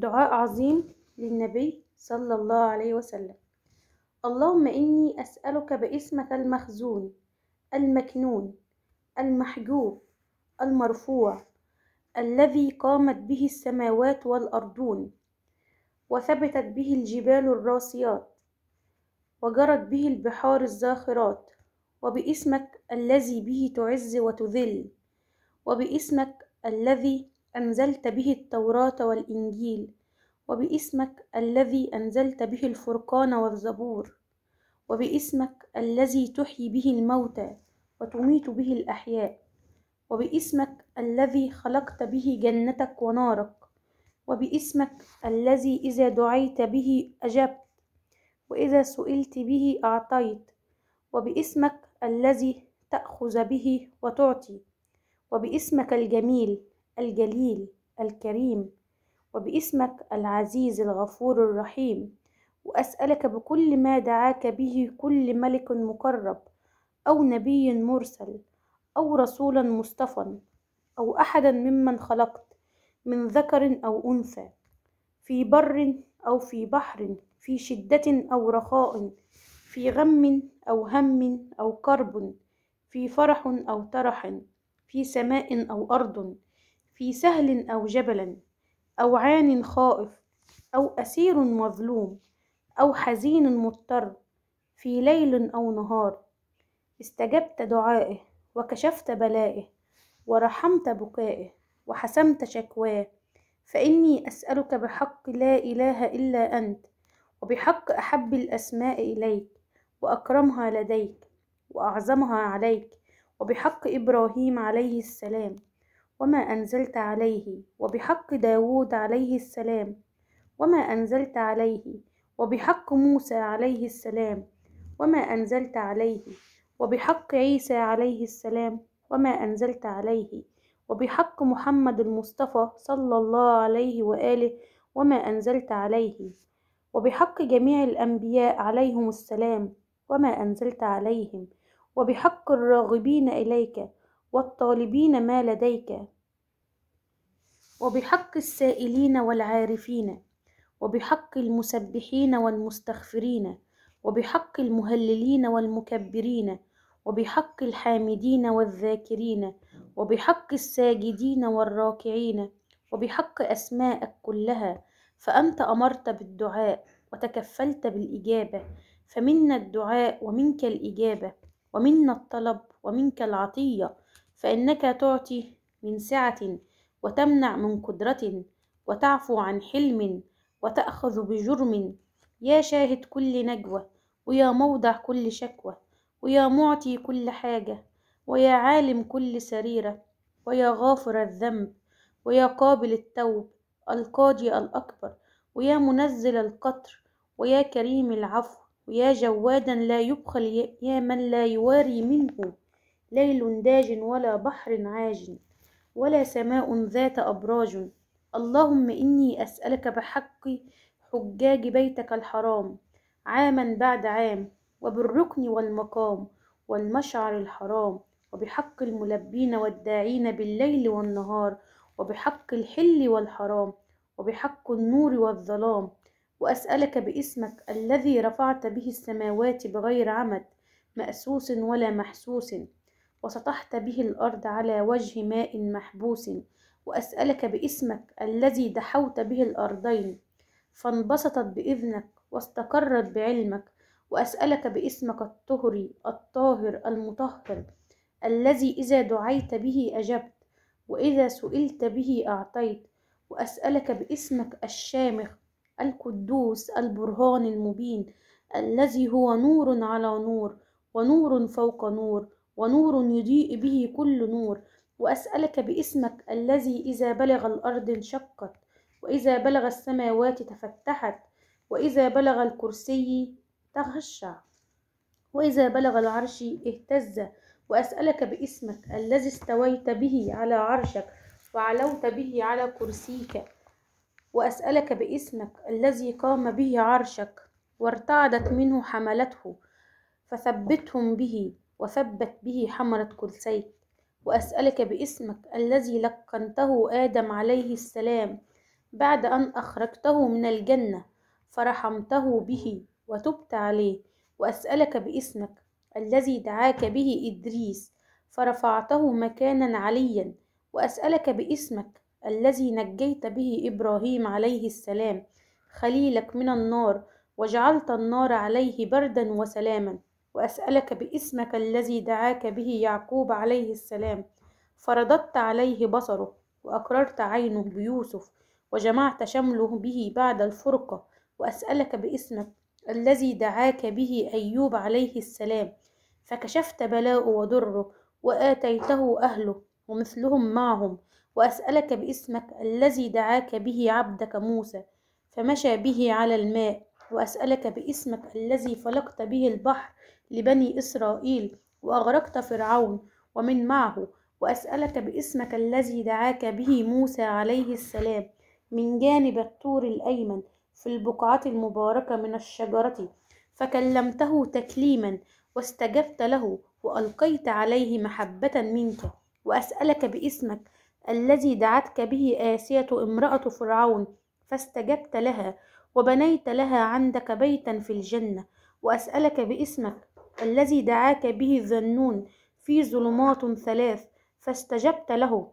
دعاء عظيم للنبي صلى الله عليه وسلم اللهم إني أسألك باسمك المخزون المكنون المحجوب المرفوع الذي قامت به السماوات والأرضون وثبتت به الجبال الراسيات وجرت به البحار الزاخرات وباسمك الذي به تعز وتذل وباسمك الذي أنزلت به التوراة والإنجيل وباسمك الذي أنزلت به الفرقان والزبور وباسمك الذي تحيي به الموتى وتميت به الأحياء وباسمك الذي خلقت به جنتك ونارك وباسمك الذي إذا دعيت به أجبت وإذا سئلت به أعطيت وباسمك الذي تأخذ به وتعطي وباسمك الجميل الجليل الكريم وباسمك العزيز الغفور الرحيم وأسألك بكل ما دعاك به كل ملك مقرب أو نبي مرسل أو رسولا مصطفى أو أحدا ممن خلقت من ذكر أو أنثى في بر أو في بحر في شدة أو رخاء في غم أو هم أو كرب في فرح أو ترح في سماء أو أرض في سهل أو جبل أو عان خائف أو أسير مظلوم أو حزين مضطر في ليل أو نهار استجبت دعائه وكشفت بلائه ورحمت بكائه وحسمت شكواه فإني أسألك بحق لا إله إلا أنت وبحق أحب الأسماء إليك وأكرمها لديك وأعظمها عليك وبحق إبراهيم عليه السلام وما أنزلت عليه وبحق داود عليه السلام وما أنزلت عليه وبحق موسى عليه السلام وما أنزلت عليه وبحق عيسى عليه السلام وما أنزلت عليه وبحق محمد المصطفى صلى الله عليه وآله وما أنزلت عليه وبحق جميع الأنبياء عليهم السلام وما أنزلت عليهم وبحق الراغبين إليك والطالبين ما لديك وبحق السائلين والعارفين وبحق المسبحين والمستغفرين وبحق المهللين والمكبرين وبحق الحامدين والذاكرين وبحق الساجدين والراكعين وبحق اسماءك كلها فانت امرت بالدعاء وتكفلت بالاجابه فمنا الدعاء ومنك الاجابه ومنا الطلب ومنك العطيه فإنك تعطي من سعة وتمنع من قدرة وتعفو عن حلم وتأخذ بجرم يا شاهد كل نجوى ويا موضع كل شكوى ويا معطي كل حاجة ويا عالم كل سريرة ويا غافر الذنب ويا قابل التوب القاضي الأكبر ويا منزل القطر ويا كريم العفو ويا جوادا لا يبخل يا من لا يواري منه ليل داج ولا بحر عاج ولا سماء ذات أبراج اللهم إني أسألك بحق حجاج بيتك الحرام عاما بعد عام وبالركن والمقام والمشعر الحرام وبحق الملبين والداعين بالليل والنهار وبحق الحل والحرام وبحق النور والظلام وأسألك باسمك الذي رفعت به السماوات بغير عمد مأسوس ولا محسوس وسطحت به الأرض على وجه ماء محبوس وأسألك باسمك الذي دحوت به الأرضين فانبسطت بإذنك واستقرت بعلمك وأسألك باسمك الطهري الطاهر المطهر الذي إذا دعيت به أجبت وإذا سئلت به أعطيت وأسألك باسمك الشامخ القدوس البرهان المبين الذي هو نور على نور ونور فوق نور ونور يضيء به كل نور وأسألك باسمك الذي إذا بلغ الأرض انشقت وإذا بلغ السماوات تفتحت وإذا بلغ الكرسي تغشع وإذا بلغ العرش اهتز وأسألك باسمك الذي استويت به على عرشك وعلوت به على كرسيك وأسألك باسمك الذي قام به عرشك وارتعدت منه حملته فثبتهم به وثبت به حمرة كرسيك وأسألك باسمك الذي لقنته آدم عليه السلام بعد أن أخرجته من الجنة فرحمته به وتبت عليه وأسألك باسمك الذي دعاك به إدريس فرفعته مكانا عليا وأسألك باسمك الذي نجيت به إبراهيم عليه السلام خليلك من النار وجعلت النار عليه بردا وسلاما وأسألك باسمك الذي دعاك به يعقوب عليه السلام فرددت عليه بصره وأقررت عينه بيوسف وجمعت شمله به بعد الفرقة وأسألك باسمك الذي دعاك به أيوب عليه السلام فكشفت بلاءه وضره وآتيته أهله ومثلهم معهم وأسألك باسمك الذي دعاك به عبدك موسى فمشى به على الماء وأسألك باسمك الذي فلقت به البحر لبني إسرائيل وأغرقت فرعون ومن معه وأسألك باسمك الذي دعاك به موسى عليه السلام من جانب الطور الأيمن في البقعة المباركة من الشجرة فكلمته تكليما واستجبت له وألقيت عليه محبة منك وأسألك باسمك الذي دعتك به آسية امرأة فرعون فاستجبت لها وبنيت لها عندك بيتا في الجنة وأسألك باسمك الذي دعاك به ذنون في ظلمات ثلاث فاستجبت له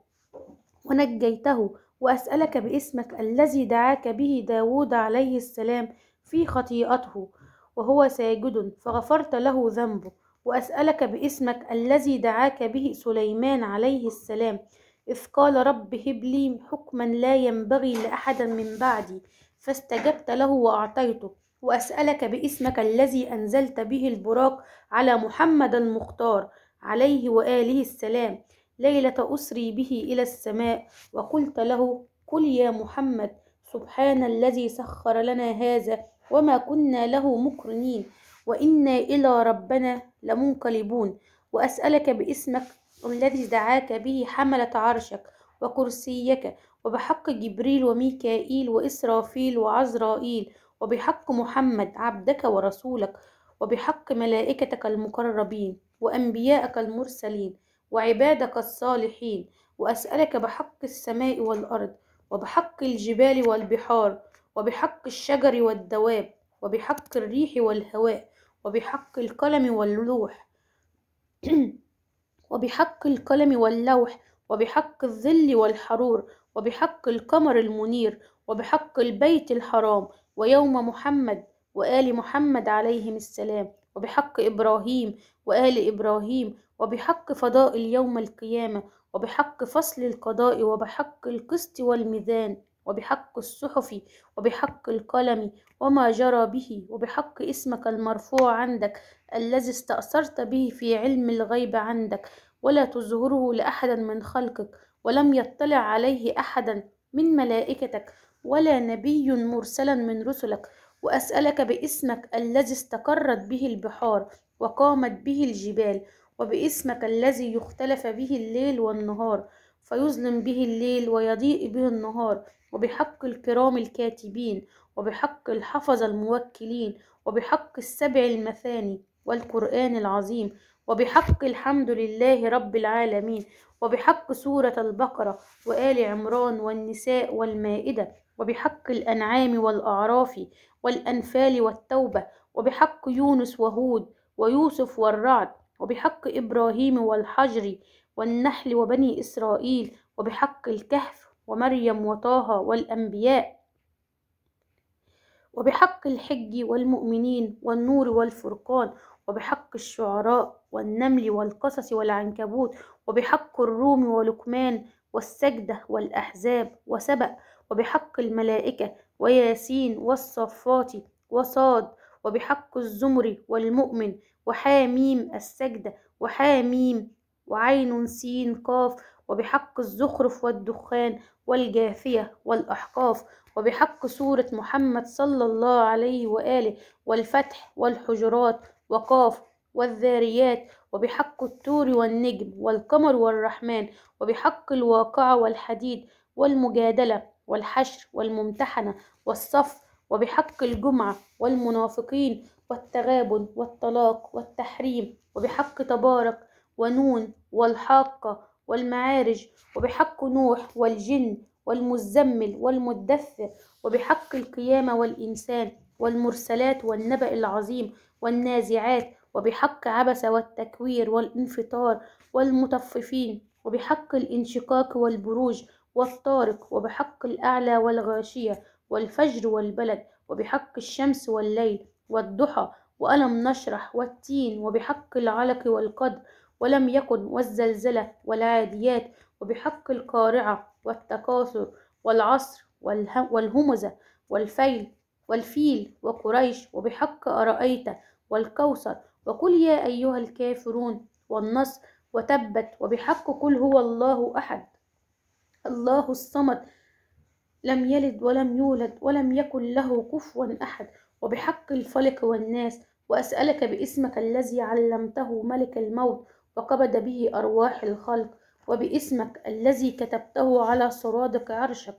ونجيته وأسألك باسمك الذي دعاك به داود عليه السلام في خطيئته وهو ساجد فغفرت له ذنبه وأسألك باسمك الذي دعاك به سليمان عليه السلام إذ قال رب هب لي حكما لا ينبغي لأحد من بعدي فاستجبت له وأعطيته وأسألك باسمك الذي أنزلت به البراق على محمد المختار عليه وآله السلام ليلة أسري به إلى السماء وقلت له قل يا محمد سبحان الذي سخر لنا هذا وما كنا له مقرنين وإنا إلى ربنا لمنقلبون وأسألك باسمك الذي دعاك به حملة عرشك وكرسيك وبحق جبريل وميكائيل وإسرافيل وعزرائيل وبحق محمد عبدك ورسولك وبحق ملائكتك المقربين وأنبياءك المرسلين وعبادك الصالحين وأسألك بحق السماء والأرض وبحق الجبال والبحار وبحق الشجر والدواب وبحق الريح والهواء وبحق القلم واللوح وبحق القلم واللوح وبحق الظل والحرور وبحق القمر المنير وبحق البيت الحرام ويوم محمد وآل محمد عليهم السلام وبحق إبراهيم وآل إبراهيم وبحق فضاء اليوم القيامة وبحق فصل القضاء وبحق القسط والميزان وبحق الصحف وبحق القلم وما جرى به وبحق اسمك المرفوع عندك الذي استأثرت به في علم الغيب عندك ولا تظهره لأحد من خلقك ولم يطلع عليه أحدا من ملائكتك ولا نبي مرسلا من رسلك وأسألك باسمك الذي استقرت به البحار وقامت به الجبال وباسمك الذي يختلف به الليل والنهار فيظلم به الليل ويضيء به النهار وبحق الكرام الكاتبين وبحق الحفظ الموكلين وبحق السبع المثاني والقرآن العظيم وبحق الحمد لله رب العالمين وبحق سورة البقرة وآل عمران والنساء والمائدة وبحق الأنعام والأعراف والأنفال والتوبة وبحق يونس وهود ويوسف والرعد وبحق إبراهيم والحجر والنحل وبني إسرائيل وبحق الكهف ومريم وطه والأنبياء وبحق الحج والمؤمنين والنور والفرقان وبحق الشعراء والنمل والقصص والعنكبوت وبحق الروم ولقمان والسجدة والأحزاب وسبأ وبحق الملائكة وياسين والصفات وصاد وبحق الزمر والمؤمن وحاميم السجدة وحاميم وعين سين قاف وبحق الزخرف والدخان والجافية والأحقاف وبحق سورة محمد صلى الله عليه وآله والفتح والحجرات وقاف والذاريات وبحق التور والنجم والقمر والرحمن وبحق الواقعة والحديد والمجادلة والحشر والممتحنة والصف وبحق الجمعة والمنافقين والتغابن والطلاق والتحريم وبحق تبارك ونون والحاقة والمعارج وبحق نوح والجن والمزمل والمدثر وبحق القيامة والإنسان والمرسلات والنبأ العظيم والنازعات وبحق عبس والتكوير والانفطار والمطففين وبحق الانشقاق والبروج والطارق وبحق الأعلى والغاشية والفجر والبلد وبحق الشمس والليل والضحى وألم نشرح والتين وبحق العلق والقدر ولم يكن والزلزلة والعاديات وبحق القارعة والتكاثر والعصر والهمزة والفيل والفيل وقريش وبحق أرأيت والكوثر وقل يا أيها الكافرون والنصر وتبت وبحق قل هو الله أحد الله الصمد لم يلد ولم يولد ولم يكن له كفوا أحد وبحق الفلك والناس وأسألك باسمك الذي علمته ملك الموت وقبض به أرواح الخلق وباسمك الذي كتبته على سرادق عرشك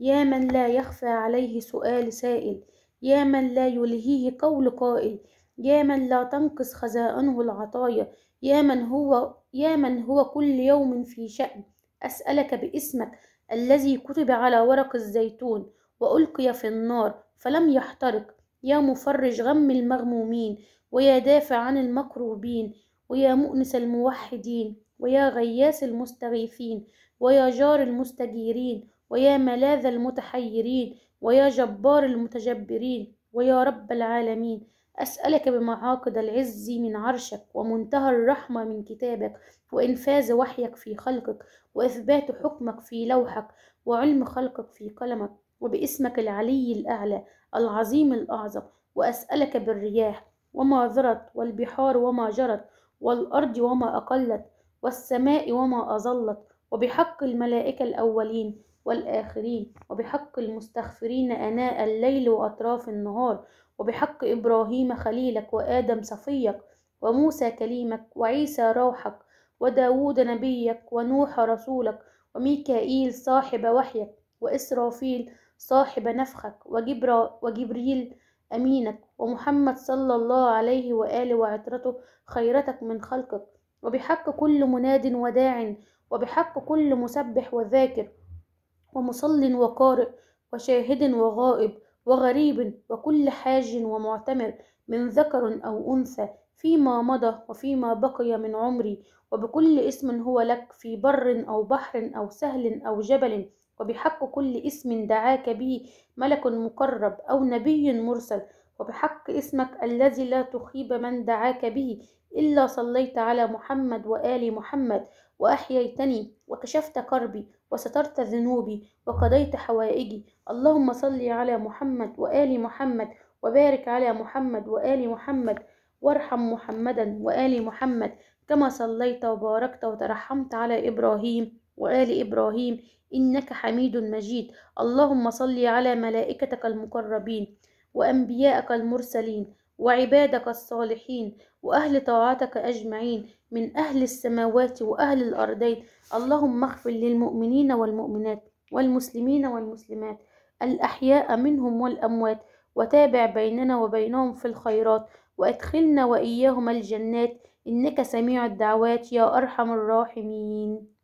يا من لا يخفى عليه سؤال سائل يا من لا يلهيه قول قائل يا من لا تنقص خزائنه العطايا يا من هو يا من هو كل يوم في شأن أسألك باسمك الذي كتب على ورق الزيتون وألقي في النار فلم يحترق يا مفرج غم المغمومين ويا دافع عن المكروبين ويا مؤنس الموحدين ويا غياس المستغيثين ويا جار المستجيرين ويا ملاذ المتحيرين ويا جبار المتجبرين ويا رب العالمين أسألك بمعاقد العز من عرشك ومنتهى الرحمة من كتابك وإنفاذ وحيك في خلقك وإثبات حكمك في لوحك وعلم خلقك في قلمك وباسمك العلي الأعلى العظيم الأعظم وأسألك بالرياح وما ذرت والبحار وما جرت والأرض وما أقلت والسماء وما أظلت وبحق الملائكة الأولين والآخرين وبحق المستغفرين آناء الليل وأطراف النهار وبحق إبراهيم خليلك وآدم صفيك وموسى كليمك وعيسى روحك وداود نبيك ونوح رسولك وميكائيل صاحب وحيك وإسرافيل صاحب نفخك وجبرا وجبريل أمينك ومحمد صلى الله عليه وآله وعترته خيرتك من خلقك وبحق كل مناد وداع وبحق كل مسبح وذاكر ومصل وقارئ وشاهد وغائب وغريب وكل حاج ومعتمر من ذكر أو أنثى فيما مضى وفيما بقي من عمري وبكل اسم هو لك في بر أو بحر أو سهل أو جبل وبحق كل اسم دعاك به ملك مقرب أو نبي مرسل وبحق اسمك الذي لا تخيب من دعاك به إلا صليت على محمد وآل محمد وأحييتني وكشفت كربي وسترت ذنوبي وقضيت حوائجي اللهم صل على محمد وآل محمد وبارك على محمد وآل محمد وارحم محمدا وآل محمد كما صليت وباركت وترحمت على إبراهيم وآل إبراهيم إنك حميد مجيد اللهم صل على ملائكتك المقربين وأنبياءك المرسلين وعبادك الصالحين وأهل طاعتك أجمعين من أهل السماوات وأهل الأرضين اللهم اغفر للمؤمنين والمؤمنات والمسلمين والمسلمات الأحياء منهم والأموات وتابع بيننا وبينهم في الخيرات وأدخلنا وإياهم الجنات إنك سميع الدعوات يا أرحم الراحمين